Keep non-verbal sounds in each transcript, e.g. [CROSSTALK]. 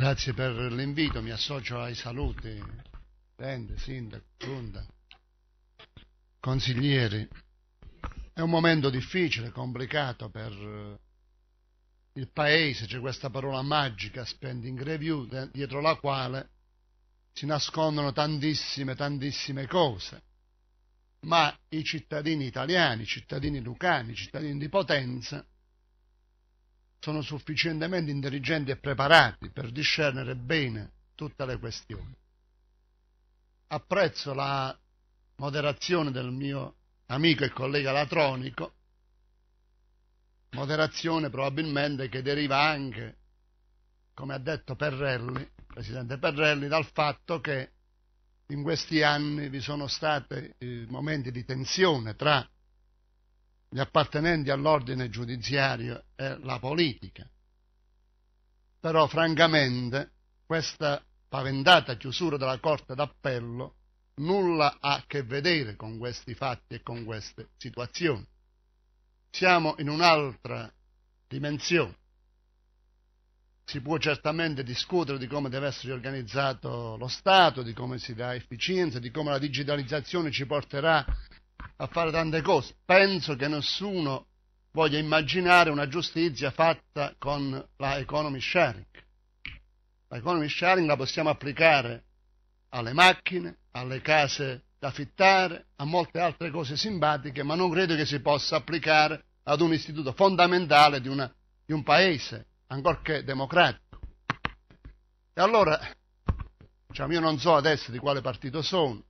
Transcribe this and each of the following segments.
Grazie per l'invito, mi associo ai saluti, Presidente, Sindaco, Giunta, consiglieri. È un momento difficile, complicato per eh, il Paese, c'è questa parola magica, spending review, dietro la quale si nascondono tantissime, tantissime cose. Ma i cittadini italiani, i cittadini lucani, i cittadini di Potenza sono sufficientemente intelligenti e preparati per discernere bene tutte le questioni. Apprezzo la moderazione del mio amico e collega Latronico, moderazione probabilmente che deriva anche, come ha detto Perrelli, Presidente Perrelli, dal fatto che in questi anni vi sono stati eh, momenti di tensione tra gli appartenenti all'ordine giudiziario e la politica. Però, francamente, questa paventata chiusura della Corte d'Appello nulla ha a che vedere con questi fatti e con queste situazioni. Siamo in un'altra dimensione. Si può certamente discutere di come deve essere organizzato lo Stato, di come si dà efficienza, di come la digitalizzazione ci porterà a fare tante cose. Penso che nessuno voglia immaginare una giustizia fatta con la economy sharing. La economy sharing la possiamo applicare alle macchine, alle case da affittare, a molte altre cose simpatiche, ma non credo che si possa applicare ad un istituto fondamentale di, una, di un paese, ancorché democratico. E allora, diciamo, io non so adesso di quale partito sono,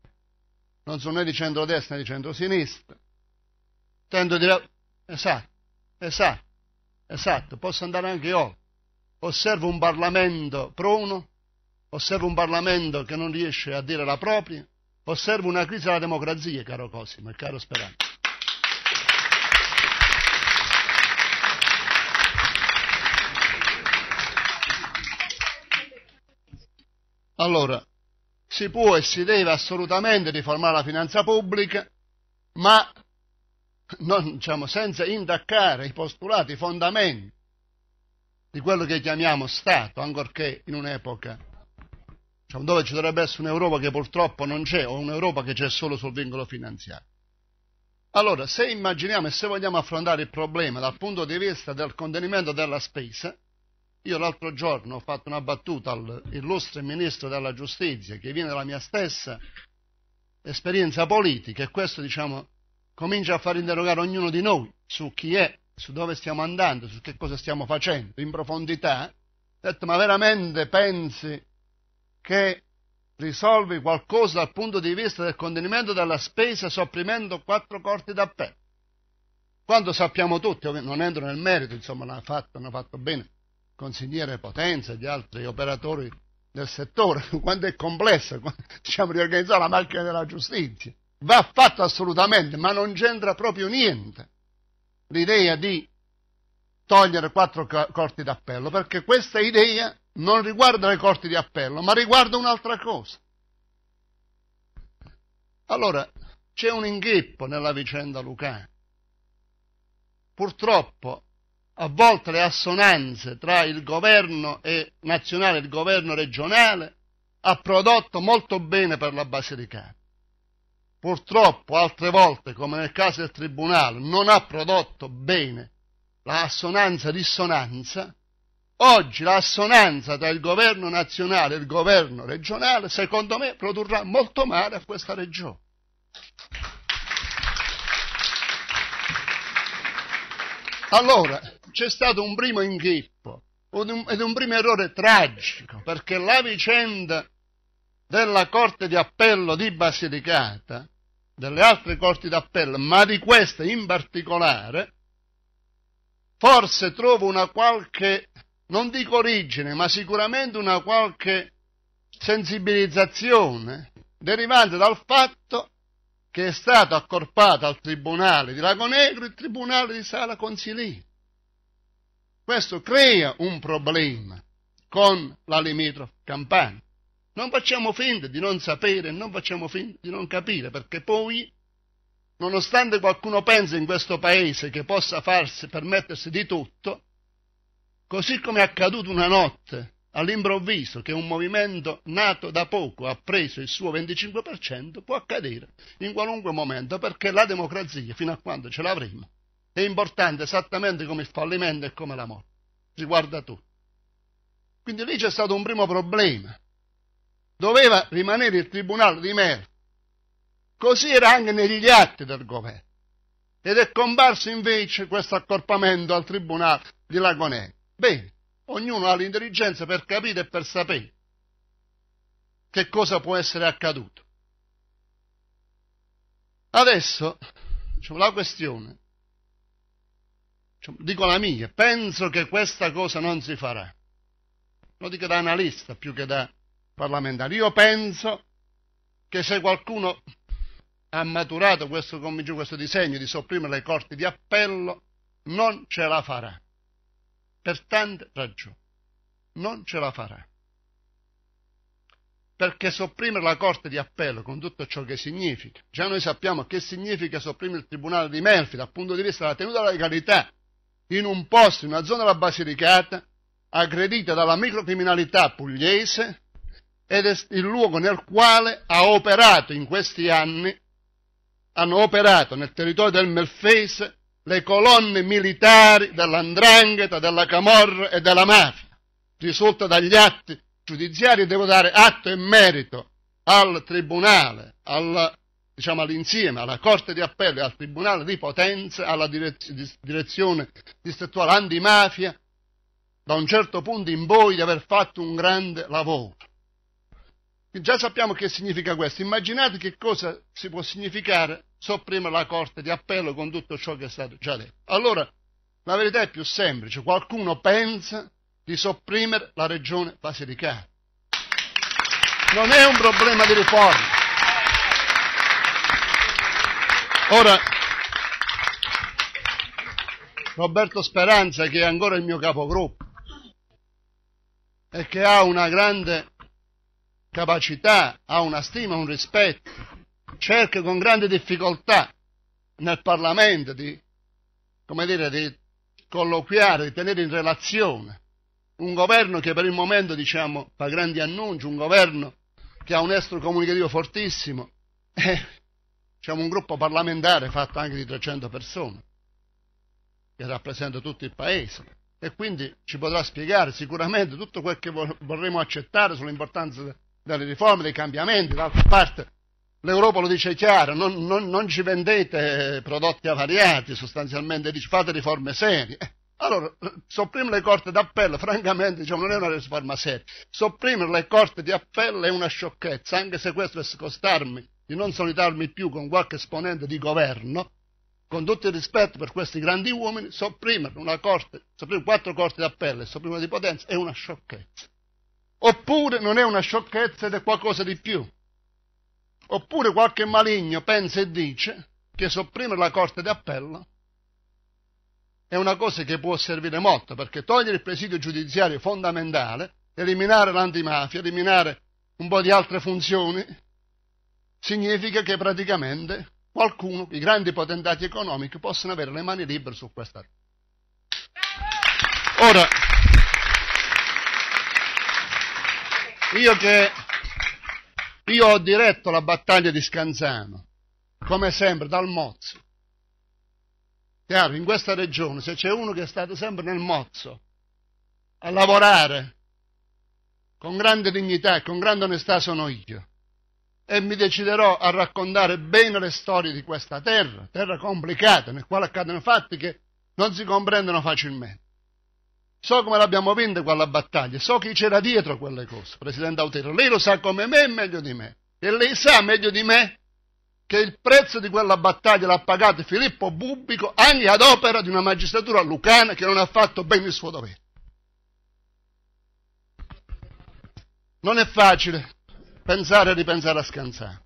non sono né di centro-destra né di centrosinistra, tendo a dire, esatto, esatto, esatto, posso andare anche io. Osservo un Parlamento prono, osservo un Parlamento che non riesce a dire la propria, osservo una crisi alla democrazia, caro Cosimo e caro Speranza. Allora, si può e si deve assolutamente riformare la finanza pubblica, ma non, diciamo, senza intaccare i postulati, i fondamenti di quello che chiamiamo Stato, ancorché in un'epoca diciamo, dove ci dovrebbe essere un'Europa che purtroppo non c'è o un'Europa che c'è solo sul vincolo finanziario. Allora, se immaginiamo e se vogliamo affrontare il problema dal punto di vista del contenimento della spesa, io l'altro giorno ho fatto una battuta all'illustre ministro della giustizia che viene dalla mia stessa esperienza politica e questo diciamo comincia a far interrogare ognuno di noi su chi è, su dove stiamo andando, su che cosa stiamo facendo in profondità. Ho detto ma veramente pensi che risolvi qualcosa dal punto di vista del contenimento della spesa sopprimendo quattro corti d'appello? Quando sappiamo tutti, non entro nel merito, insomma, l'hanno fatto, l'hanno fatto bene consigliere Potenza e gli altri operatori del settore, [LAUGHS] quando è complesso, diciamo, riorganizzare la macchina della giustizia. Va fatto assolutamente, ma non c'entra proprio niente l'idea di togliere quattro corti d'appello, perché questa idea non riguarda le corti di appello, ma riguarda un'altra cosa. Allora, c'è un inghippo nella vicenda Lucana. Purtroppo a volte le assonanze tra il governo nazionale e il governo regionale, ha prodotto molto bene per la Basilicata. Purtroppo altre volte, come nel caso del Tribunale, non ha prodotto bene la assonanza-dissonanza, oggi l'assonanza tra il governo nazionale e il governo regionale, secondo me, produrrà molto male a questa regione. Allora, c'è stato un primo inghippo ed un primo errore tragico, perché la vicenda della Corte di Appello di Basilicata, delle altre Corti d'Appello, ma di questa in particolare, forse trova una qualche, non dico origine, ma sicuramente una qualche sensibilizzazione derivante dal fatto che è stato accorpato al Tribunale di Lagonegro il Tribunale di Sala Consilina questo crea un problema con la limitrof Campania. Non facciamo finta di non sapere, non facciamo finta di non capire, perché poi, nonostante qualcuno pensi in questo paese che possa farsi permettersi di tutto, così come è accaduto una notte, all'improvviso, che un movimento nato da poco ha preso il suo 25%, può accadere in qualunque momento, perché la democrazia, fino a quando ce l'avremo, è importante esattamente come il fallimento e come la morte, riguarda tutti. Quindi lì c'è stato un primo problema. Doveva rimanere il tribunale di merito. Così era anche negli atti del governo. Ed è comparso invece questo accorpamento al tribunale di Lagonè. Bene, ognuno ha l'intelligenza per capire e per sapere che cosa può essere accaduto. Adesso diciamo, la questione cioè, dico la mia, penso che questa cosa non si farà. Lo dico da analista più che da parlamentare. Io penso che se qualcuno ha maturato questo, questo disegno di sopprimere le corti di appello, non ce la farà. Per tante ragioni. Non ce la farà. Perché sopprimere la corte di appello con tutto ciò che significa, già noi sappiamo che significa sopprimere il tribunale di Melfi dal punto di vista della tenuta della legalità, in un posto, in una zona della Basilicata, aggredita dalla microcriminalità pugliese ed è il luogo nel quale ha operato in questi anni, hanno operato nel territorio del Melfese le colonne militari dell'Andrangheta, della Camorra e della mafia. Risulta dagli atti giudiziari, devo dare atto e merito al Tribunale, al diciamo all'insieme, alla Corte di Appello e al Tribunale di Potenza, alla direzione distrettuale antimafia, da un certo punto in poi di aver fatto un grande lavoro. Già sappiamo che significa questo, immaginate che cosa si può significare sopprimere la Corte di Appello con tutto ciò che è stato già detto. Allora, la verità è più semplice, qualcuno pensa di sopprimere la regione basilicana. Non è un problema di riforma, Ora, Roberto Speranza, che è ancora il mio capogruppo e che ha una grande capacità, ha una stima, un rispetto, cerca con grande difficoltà nel Parlamento di, come dire, di colloquiare, di tenere in relazione un governo che per il momento diciamo, fa grandi annunci, un governo che ha un estro comunicativo fortissimo, eh, c'è un gruppo parlamentare fatto anche di 300 persone, che rappresenta tutto il Paese, e quindi ci potrà spiegare sicuramente tutto quel che vorremmo accettare sull'importanza delle riforme, dei cambiamenti. D'altra parte l'Europa lo dice chiaro, non, non, non ci vendete prodotti avariati sostanzialmente, fate riforme serie. Allora, sopprimere le corte d'appello, francamente, diciamo, non è una riforma seria. Sopprimere le corte di appello è una sciocchezza, anche se questo dovesse costarmi di non solitarmi più con qualche esponente di governo, con tutto il rispetto per questi grandi uomini, sopprimere, una corte, sopprimere quattro corti d'appello e sopprimere di potenza è una sciocchezza. Oppure non è una sciocchezza ed è qualcosa di più. Oppure qualche maligno pensa e dice che sopprimere la corte d'appello è una cosa che può servire molto, perché togliere il presidio giudiziario fondamentale, eliminare l'antimafia, eliminare un po' di altre funzioni, significa che praticamente qualcuno, i grandi potentati economici, possono avere le mani libere su questa roba. Ora, io che io ho diretto la battaglia di Scanzano, come sempre, dal mozzo. Chiaro, in questa regione, se c'è uno che è stato sempre nel mozzo, a lavorare, con grande dignità e con grande onestà sono io e mi deciderò a raccontare bene le storie di questa terra, terra complicata, nel quale accadono fatti che non si comprendono facilmente. So come l'abbiamo vinta quella battaglia, so chi c'era dietro quelle cose, Presidente Autero. Lei lo sa come me e meglio di me. E lei sa meglio di me che il prezzo di quella battaglia l'ha pagato Filippo Bubbico anche ad opera di una magistratura lucana che non ha fatto bene il suo dovere. Non è facile pensare e ripensare a scansare.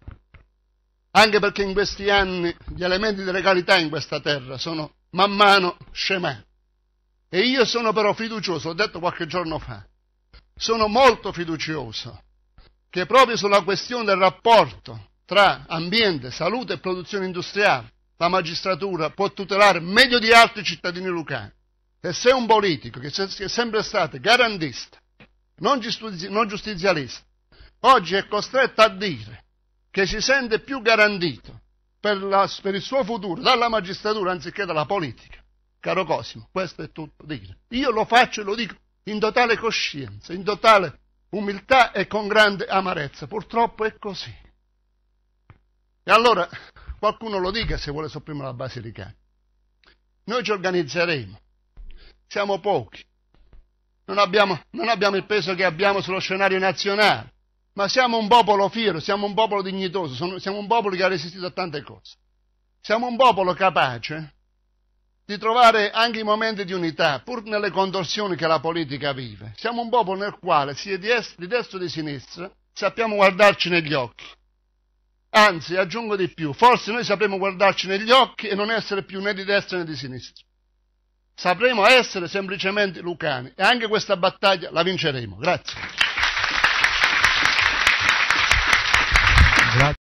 Anche perché in questi anni gli elementi di legalità in questa terra sono man mano scemati. E io sono però fiducioso, l'ho detto qualche giorno fa, sono molto fiducioso che proprio sulla questione del rapporto tra ambiente, salute e produzione industriale la magistratura può tutelare meglio di altri cittadini lucani. E se un politico che è sempre stato garantista, non giustizialista, oggi è costretto a dire che si sente più garantito per, la, per il suo futuro dalla magistratura anziché dalla politica. Caro Cosimo, questo è tutto dire. Io lo faccio e lo dico in totale coscienza, in totale umiltà e con grande amarezza. Purtroppo è così. E allora qualcuno lo dica se vuole sopprimere la Basilicata. Noi ci organizzeremo, siamo pochi, non abbiamo, non abbiamo il peso che abbiamo sullo scenario nazionale, ma siamo un popolo fiero, siamo un popolo dignitoso, siamo un popolo che ha resistito a tante cose. Siamo un popolo capace di trovare anche i momenti di unità, pur nelle contorsioni che la politica vive. Siamo un popolo nel quale, sia di, est, di destra o di sinistra, sappiamo guardarci negli occhi. Anzi, aggiungo di più, forse noi sapremo guardarci negli occhi e non essere più né di destra né di sinistra. Sapremo essere semplicemente lucani e anche questa battaglia la vinceremo. Grazie. that.